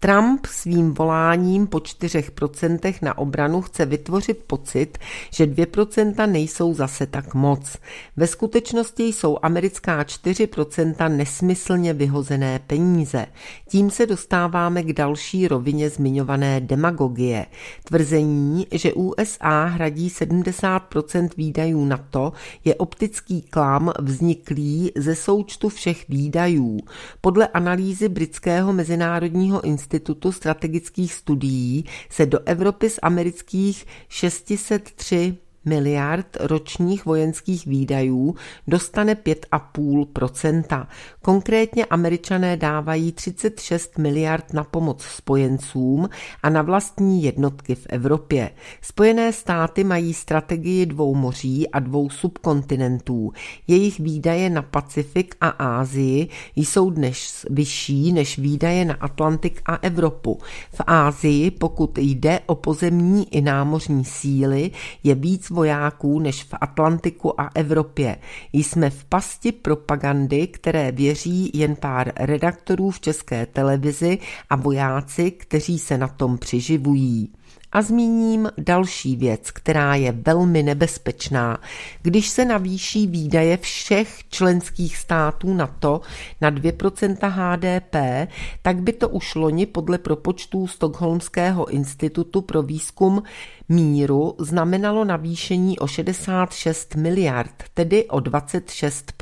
Trump svým voláním po 4% na obranu chce vytvořit pocit, že 2% nejsou zase tak moc. Ve skutečnosti jsou americká 4% nesmyslně vyhozené peníze. Tím se dostáváme k další rovině zmiňované demagogie. Tvrzení, že USA hradí 70% výdajů na to, je optický klam vzniklý ze součtu všech výdajů. Podle analýzy Britského mezinárodního institutu Institutu strategických studií se do Evropy z amerických 603 miliard ročních vojenských výdajů dostane 5,5 Konkrétně američané dávají 36 miliard na pomoc spojencům a na vlastní jednotky v Evropě. Spojené státy mají strategii dvou moří a dvou subkontinentů. Jejich výdaje na Pacifik a Ázii jsou dnes vyšší než výdaje na Atlantik a Evropu. V Ázii, pokud jde o pozemní i námořní síly, je víc vojáků než v Atlantiku a Evropě. Jsme v pasti propagandy, které věří jen pár redaktorů v české televizi a vojáci, kteří se na tom přiživují. A zmíním další věc, která je velmi nebezpečná. Když se navýší výdaje všech členských států na to na 2% HDP, tak by to už loni podle propočtů Stockholmského institutu pro výzkum míru znamenalo navýšení o 66 miliard, tedy o 26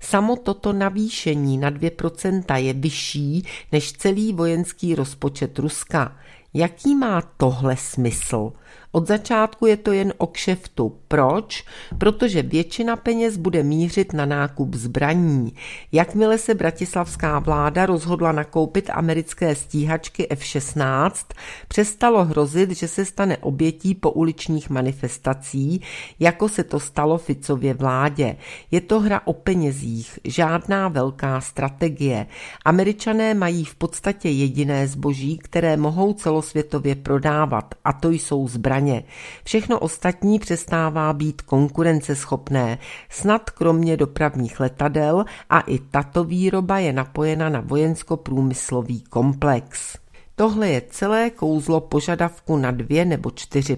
Samo toto navýšení na 2 je vyšší než celý vojenský rozpočet Ruska. Jaký má tohle smysl? Od začátku je to jen o kšeftu. Proč? Protože většina peněz bude mířit na nákup zbraní. Jakmile se bratislavská vláda rozhodla nakoupit americké stíhačky F-16, přestalo hrozit, že se stane obětí uličních manifestací, jako se to stalo Ficově vládě. Je to hra o penězích, žádná velká strategie. Američané mají v podstatě jediné zboží, které mohou celosvětově prodávat, a to jsou zbraní daně. Všechno ostatní přestává být konkurenceschopné, snad kromě dopravních letadel a i tato výroba je napojena na vojensko-průmyslový komplex. Tohle je celé kouzlo požadavku na 2 nebo 4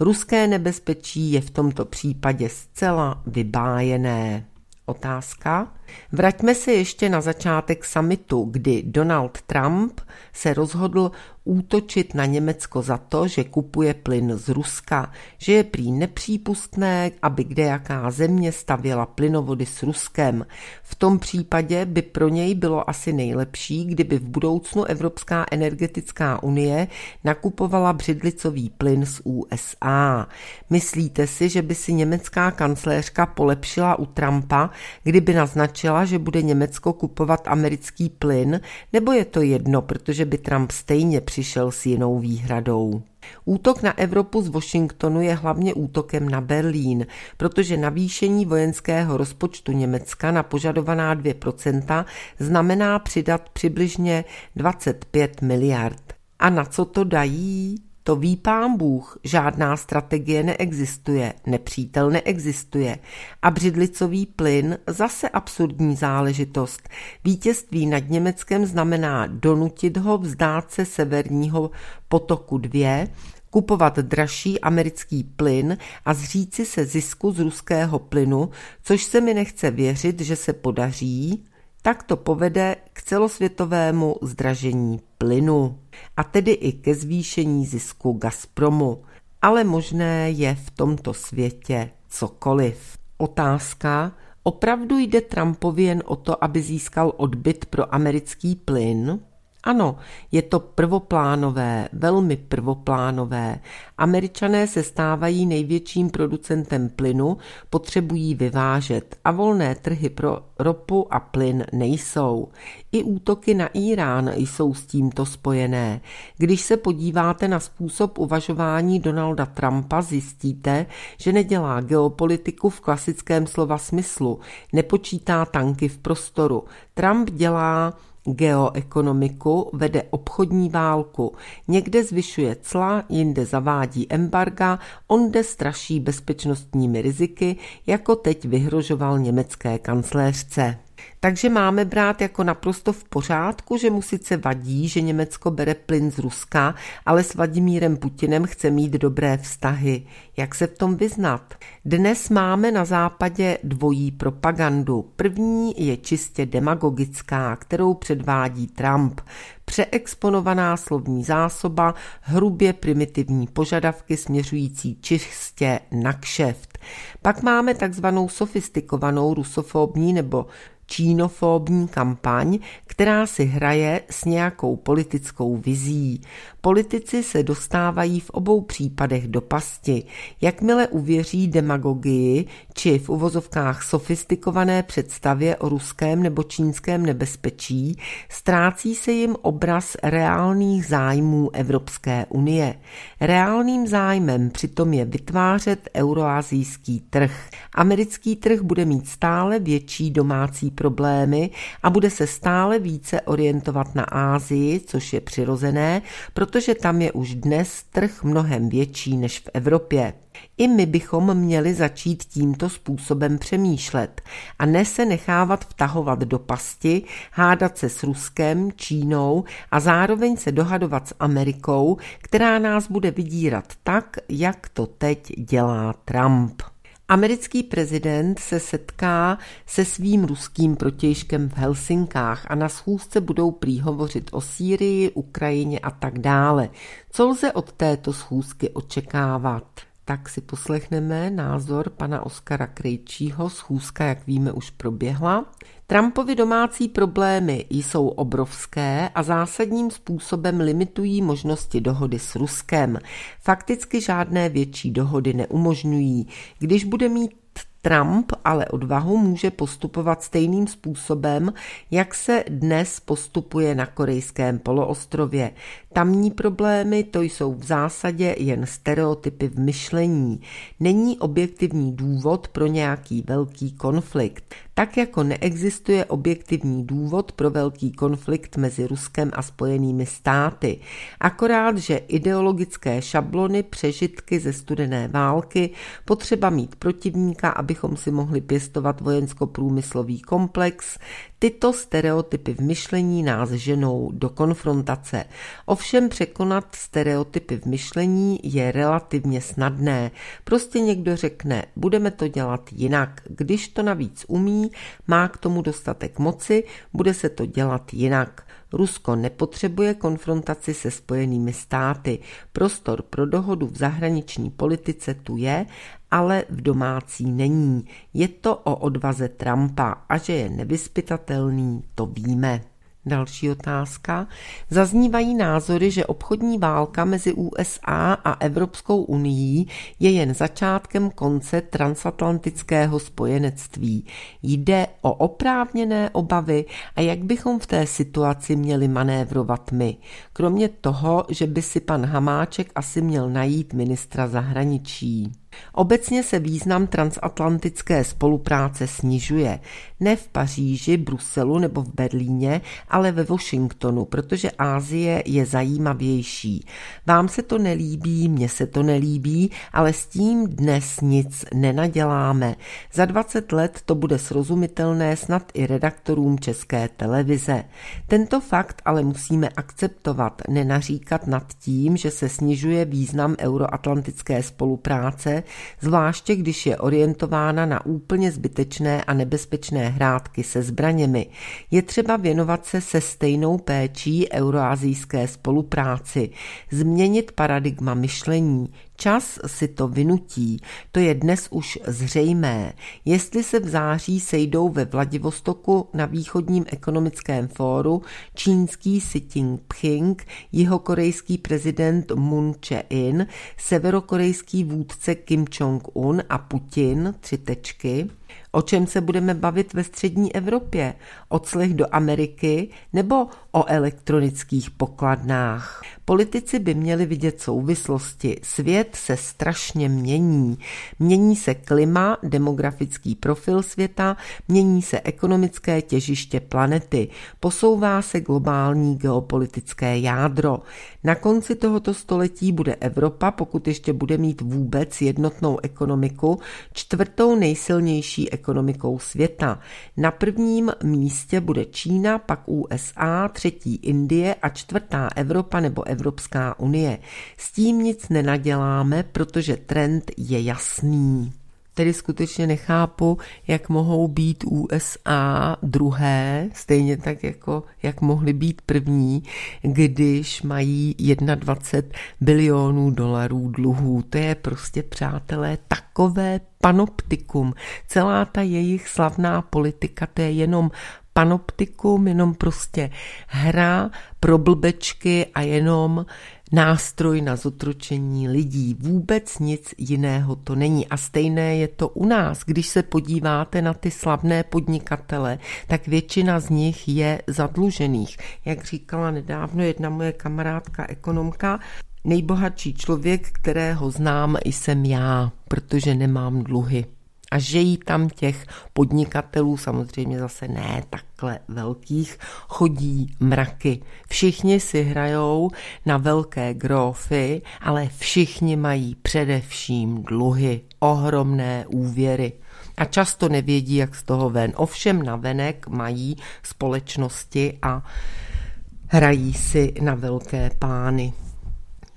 Ruské nebezpečí je v tomto případě zcela vybájené. Otázka? Vraťme se ještě na začátek samitu, kdy Donald Trump se rozhodl útočit na Německo za to, že kupuje plyn z Ruska, že je prý nepřípustné, aby jaká země stavěla plynovody s Ruskem. V tom případě by pro něj bylo asi nejlepší, kdyby v budoucnu Evropská energetická unie nakupovala břidlicový plyn z USA. Myslíte si, že by si německá kancléřka polepšila u Trumpa, kdyby naznačila, naznačila, že bude Německo kupovat americký plyn, nebo je to jedno, protože by Trump stejně přišel s jinou výhradou. Útok na Evropu z Washingtonu je hlavně útokem na Berlín, protože navýšení vojenského rozpočtu Německa na požadovaná 2% znamená přidat přibližně 25 miliard. A na co to dají? To ví pán Bůh, žádná strategie neexistuje, nepřítel neexistuje. A břidlicový plyn, zase absurdní záležitost. Vítězství nad Německem znamená donutit ho vzdát se severního potoku 2, kupovat dražší americký plyn a zříci se zisku z ruského plynu, což se mi nechce věřit, že se podaří, tak to povede k celosvětovému zdražení plynu a tedy i ke zvýšení zisku Gazpromu. Ale možné je v tomto světě cokoliv. Otázka, opravdu jde Trumpovi jen o to, aby získal odbyt pro americký plyn? Ano, je to prvoplánové, velmi prvoplánové. Američané se stávají největším producentem plynu, potřebují vyvážet a volné trhy pro ropu a plyn nejsou. I útoky na Irán jsou s tímto spojené. Když se podíváte na způsob uvažování Donalda Trumpa, zjistíte, že nedělá geopolitiku v klasickém slova smyslu, nepočítá tanky v prostoru. Trump dělá Geoekonomiku vede obchodní válku. Někde zvyšuje cla, jinde zavádí embarga, onde straší bezpečnostními riziky, jako teď vyhrožoval německé kancléřce. Takže máme brát jako naprosto v pořádku, že mu sice vadí, že Německo bere plyn z Ruska, ale s Vladimírem Putinem chce mít dobré vztahy. Jak se v tom vyznat? Dnes máme na západě dvojí propagandu. První je čistě demagogická, kterou předvádí Trump přeexponovaná slovní zásoba, hrubě primitivní požadavky směřující čistě na kšeft. Pak máme takzvanou sofistikovanou rusofobní nebo čínofobní kampaň, která si hraje s nějakou politickou vizí. Politici se dostávají v obou případech do pasti. Jakmile uvěří demagogii či v uvozovkách sofistikované představě o ruském nebo čínském nebezpečí, ztrácí se jim obraz reálných zájmů Evropské unie. Reálným zájmem přitom je vytvářet euroazijský trh. Americký trh bude mít stále větší domácí problémy a bude se stále více orientovat na Ázii, což je přirozené, proto protože tam je už dnes trh mnohem větší než v Evropě. I my bychom měli začít tímto způsobem přemýšlet a ne se nechávat vtahovat do pasti, hádat se s Ruskem, Čínou a zároveň se dohadovat s Amerikou, která nás bude vydírat tak, jak to teď dělá Trump. Americký prezident se setká se svým ruským protějškem v Helsinkách a na schůzce budou příhovořit o Sýrii, Ukrajině a tak dále. Co lze od této schůzky očekávat? tak si poslechneme názor pana Oskara Krejčího. Schůzka, jak víme, už proběhla. Trumpovi domácí problémy jsou obrovské a zásadním způsobem limitují možnosti dohody s Ruskem. Fakticky žádné větší dohody neumožňují. Když bude mít Trump ale odvahu může postupovat stejným způsobem, jak se dnes postupuje na korejském poloostrově. Tamní problémy to jsou v zásadě jen stereotypy v myšlení. Není objektivní důvod pro nějaký velký konflikt tak jako neexistuje objektivní důvod pro velký konflikt mezi Ruskem a Spojenými státy. Akorát, že ideologické šablony, přežitky ze studené války, potřeba mít protivníka, abychom si mohli pěstovat vojensko-průmyslový komplex, tyto stereotypy v myšlení nás ženou do konfrontace. Ovšem překonat stereotypy v myšlení je relativně snadné. Prostě někdo řekne, budeme to dělat jinak. Když to navíc umí, má k tomu dostatek moci, bude se to dělat jinak. Rusko nepotřebuje konfrontaci se spojenými státy. Prostor pro dohodu v zahraniční politice tu je, ale v domácí není. Je to o odvaze Trumpa a že je nevyspytatelný, to víme. Další otázka. Zaznívají názory, že obchodní válka mezi USA a Evropskou unii je jen začátkem konce transatlantického spojenectví. Jde o oprávněné obavy a jak bychom v té situaci měli manévrovat my. Kromě toho, že by si pan Hamáček asi měl najít ministra zahraničí. Obecně se význam transatlantické spolupráce snižuje. Ne v Paříži, Bruselu nebo v Berlíně, ale ve Washingtonu, protože Ázie je zajímavější. Vám se to nelíbí, mně se to nelíbí, ale s tím dnes nic nenaděláme. Za 20 let to bude srozumitelné snad i redaktorům České televize. Tento fakt ale musíme akceptovat, nenaříkat nad tím, že se snižuje význam euroatlantické spolupráce, zvláště když je orientována na úplně zbytečné a nebezpečné hrádky se zbraněmi. Je třeba věnovat se se stejnou péčí euroazijské spolupráci, změnit paradigma myšlení, Čas si to vynutí, to je dnes už zřejmé. Jestli se v září sejdou ve Vladivostoku na východním ekonomickém fóru čínský Xi Jinping, jihokorejský prezident Moon Jae-in, severokorejský vůdce Kim Jong-un a Putin, tři tečky, O čem se budeme bavit ve střední Evropě? O clech do Ameriky nebo o elektronických pokladnách? Politici by měli vidět souvislosti. Svět se strašně mění. Mění se klima, demografický profil světa, mění se ekonomické těžiště planety. Posouvá se globální geopolitické jádro. Na konci tohoto století bude Evropa, pokud ještě bude mít vůbec jednotnou ekonomiku, čtvrtou nejsilnější ekonomikou světa. Na prvním místě bude Čína, pak USA, třetí Indie a čtvrtá Evropa nebo Evropská unie. S tím nic nenaděláme, protože trend je jasný tedy skutečně nechápu, jak mohou být USA druhé, stejně tak jako jak mohly být první, když mají 21 bilionů dolarů dluhů. To je prostě, přátelé, takové panoptikum. Celá ta jejich slavná politika, to je jenom panoptikum, jenom prostě hra pro blbečky a jenom nástroj na zotročení lidí. Vůbec nic jiného to není. A stejné je to u nás. Když se podíváte na ty slavné podnikatele, tak většina z nich je zadlužených. Jak říkala nedávno jedna moje kamarádka ekonomka, nejbohatší člověk, kterého znám, jsem já, protože nemám dluhy a že jí tam těch podnikatelů, samozřejmě zase ne takhle velkých, chodí mraky. Všichni si hrajou na velké grófy, ale všichni mají především dluhy, ohromné úvěry a často nevědí, jak z toho ven. Ovšem navenek mají společnosti a hrají si na velké pány.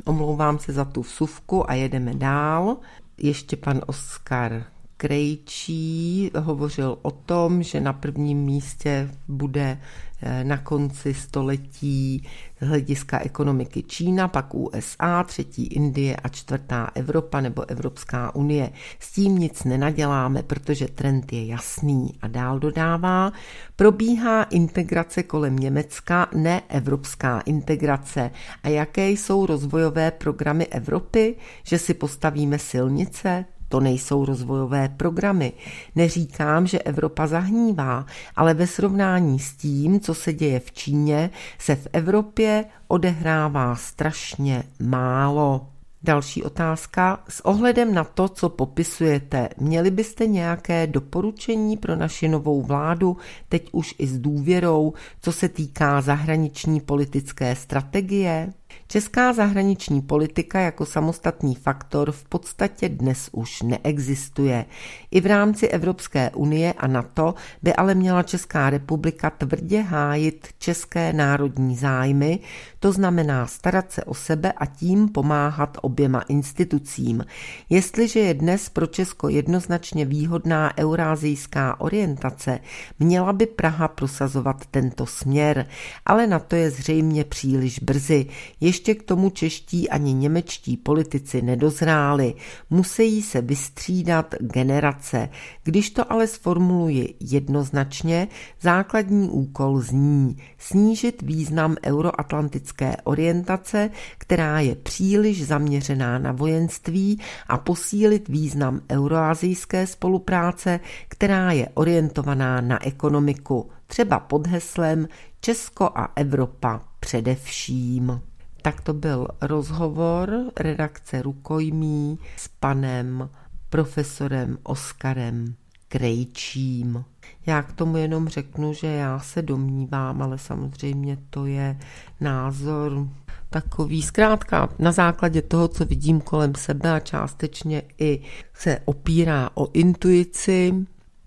Omlouvám se za tu vsuvku a jedeme dál. Ještě pan Oskar Krejčí hovořil o tom, že na prvním místě bude eh, na konci století z hlediska ekonomiky Čína, pak USA, třetí Indie a čtvrtá Evropa nebo Evropská unie. S tím nic nenaděláme, protože trend je jasný a dál dodává. Probíhá integrace kolem Německa, ne evropská integrace. A jaké jsou rozvojové programy Evropy? Že si postavíme silnice, to nejsou rozvojové programy. Neříkám, že Evropa zahnívá, ale ve srovnání s tím, co se děje v Číně, se v Evropě odehrává strašně málo. Další otázka. S ohledem na to, co popisujete, měli byste nějaké doporučení pro naši novou vládu, teď už i s důvěrou, co se týká zahraniční politické strategie? Česká zahraniční politika jako samostatný faktor v podstatě dnes už neexistuje. I v rámci Evropské unie a NATO by ale měla Česká republika tvrdě hájit české národní zájmy, to znamená starat se o sebe a tím pomáhat oběma institucím. Jestliže je dnes pro Česko jednoznačně výhodná eurázijská orientace, měla by Praha prosazovat tento směr, ale na to je zřejmě příliš brzy. Ještě k tomu čeští ani němečtí politici nedozráli, musí se vystřídat generace. Když to ale sformuluji jednoznačně, základní úkol zní snížit význam euroatlantické orientace, která je příliš zaměřená na vojenství a posílit význam euroazijské spolupráce, která je orientovaná na ekonomiku, třeba pod heslem Česko a Evropa především. Tak to byl rozhovor redakce Rukojmí s panem profesorem Oskarem Krejčím. Já k tomu jenom řeknu, že já se domnívám, ale samozřejmě to je názor takový. Zkrátka, na základě toho, co vidím kolem sebe a částečně i se opírá o intuici,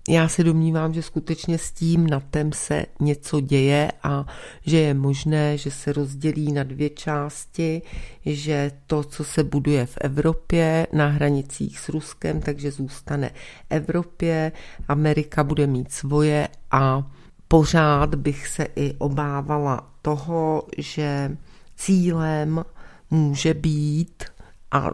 já se domnívám, že skutečně s tím natem se něco děje a že je možné, že se rozdělí na dvě části, že to, co se buduje v Evropě na hranicích s Ruskem, takže zůstane Evropě, Amerika bude mít svoje a pořád bych se i obávala toho, že cílem může být a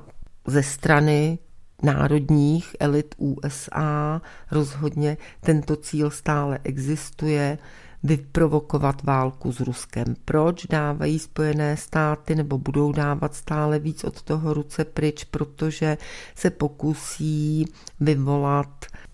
ze strany národních elit USA. Rozhodně tento cíl stále existuje vyprovokovat válku s Ruskem. Proč dávají Spojené státy nebo budou dávat stále víc od toho ruce pryč? Protože se pokusí vyvolat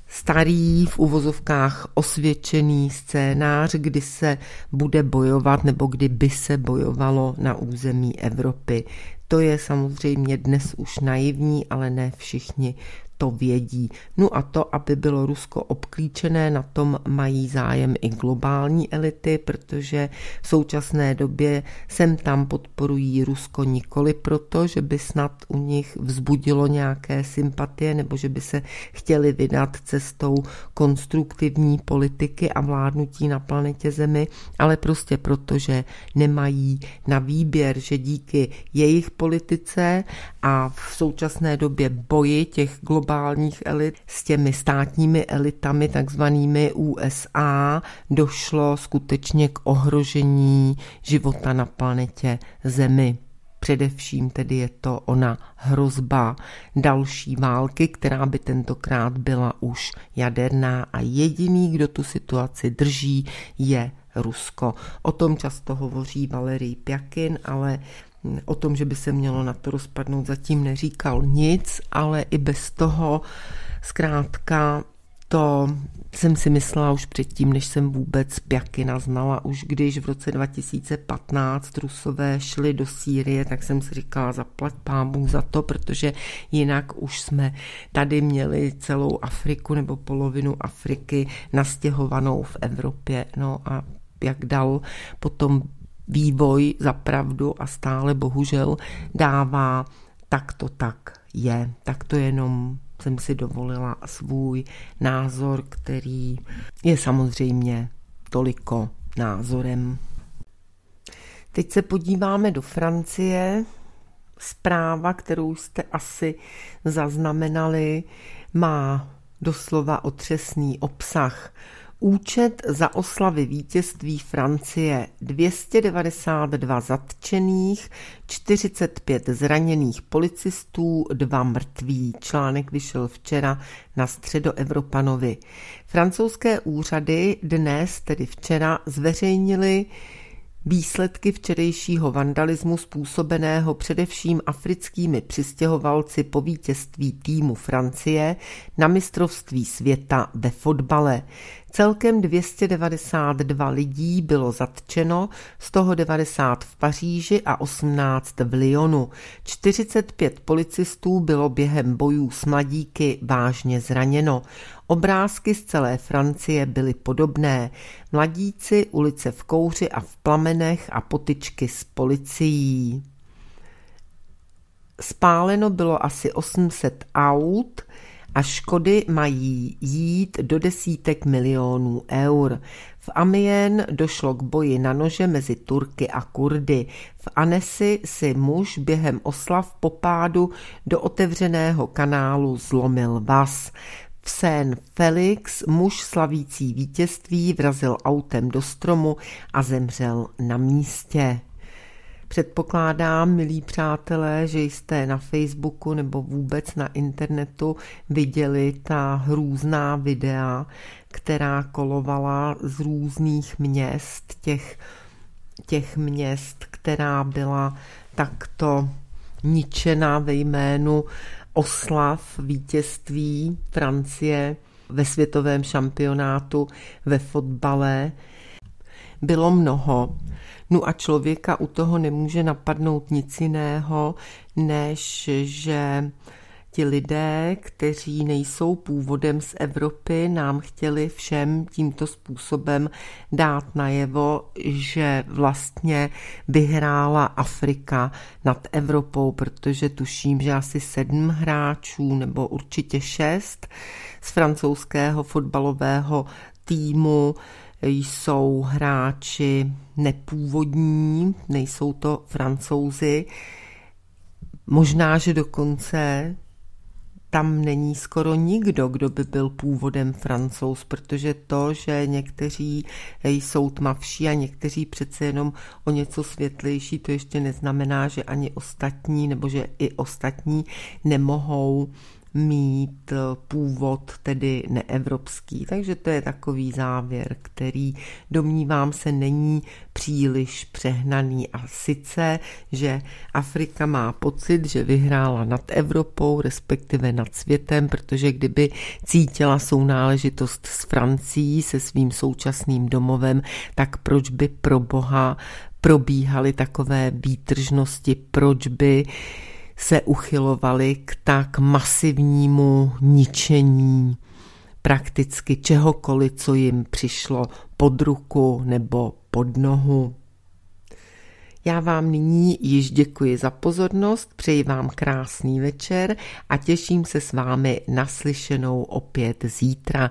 starý, v uvozovkách osvědčený scénář, kdy se bude bojovat nebo kdyby se bojovalo na území Evropy. To je samozřejmě dnes už naivní, ale ne všichni to vědí. No a to, aby bylo Rusko obklíčené, na tom mají zájem i globální elity, protože v současné době sem tam podporují Rusko nikoli proto, že by snad u nich vzbudilo nějaké sympatie nebo že by se chtěli vydat cestou konstruktivní politiky a vládnutí na planetě Zemi, ale prostě proto, že nemají na výběr, že díky jejich politice a v současné době boji těch globálních globálních elit s těmi státními elitami, takzvanými USA, došlo skutečně k ohrožení života na planetě Zemi. Především tedy je to ona hrozba další války, která by tentokrát byla už jaderná a jediný, kdo tu situaci drží, je Rusko. O tom často hovoří Valerij Pjakin, ale O tom, že by se mělo na to rozpadnout, zatím neříkal nic, ale i bez toho zkrátka to jsem si myslela už předtím, než jsem vůbec Pjakina znala. Už když v roce 2015 Rusové šli do Sýrie, tak jsem si říkala zaplat pámu za to, protože jinak už jsme tady měli celou Afriku nebo polovinu Afriky nastěhovanou v Evropě. No a jak dal potom vývoj za pravdu a stále bohužel dává, tak to tak je. Tak to jenom jsem si dovolila svůj názor, který je samozřejmě toliko názorem. Teď se podíváme do Francie. Zpráva, kterou jste asi zaznamenali, má doslova otřesný obsah. Účet za oslavy vítězství Francie 292 zatčených, 45 zraněných policistů, dva mrtví. Článek vyšel včera na středoevropanovi. Francouzské úřady dnes, tedy včera, zveřejnili Výsledky včerejšího vandalismu způsobeného především africkými přistěhovalci po vítězství týmu Francie na mistrovství světa ve fotbale. Celkem 292 lidí bylo zatčeno, z toho 90 v Paříži a 18 v Lyonu. 45 policistů bylo během bojů s mladíky vážně zraněno. Obrázky z celé Francie byly podobné. Mladíci, ulice v kouři a v plamenech a potičky s policií. Spáleno bylo asi 800 aut, a škody mají jít do desítek milionů eur. V Amien došlo k boji na nože mezi Turky a Kurdy. V Anesi si muž během oslav popádu do otevřeného kanálu zlomil vas. V Sen Felix muž slavící vítězství vrazil autem do stromu a zemřel na místě. Předpokládám, milí přátelé, že jste na Facebooku nebo vůbec na internetu viděli ta hrůzná videa, která kolovala z různých měst, těch, těch měst, která byla takto ničena ve jménu oslav vítězství Francie ve světovém šampionátu ve fotbale bylo mnoho. No a člověka u toho nemůže napadnout nic jiného, než že ti lidé, kteří nejsou původem z Evropy, nám chtěli všem tímto způsobem dát najevo, že vlastně vyhrála Afrika nad Evropou, protože tuším, že asi sedm hráčů nebo určitě šest z francouzského fotbalového týmu jsou hráči nepůvodní, nejsou to francouzi. Možná, že dokonce tam není skoro nikdo, kdo by byl původem francouz, protože to, že někteří jsou tmavší a někteří přece jenom o něco světlejší, to ještě neznamená, že ani ostatní, nebo že i ostatní nemohou mít eh, původ tedy neevropský. Takže to je takový závěr, který domnívám se není příliš přehnaný. A sice, že Afrika má pocit, že vyhrála nad Evropou, respektive nad světem, protože kdyby cítila sounáležitost s Francií, se svým současným domovem, tak proč by pro boha probíhaly takové výtržnosti, proč by se uchylovali k tak masivnímu ničení prakticky čehokoliv, co jim přišlo pod ruku nebo pod nohu. Já vám nyní již děkuji za pozornost, přeji vám krásný večer a těším se s vámi naslyšenou opět zítra.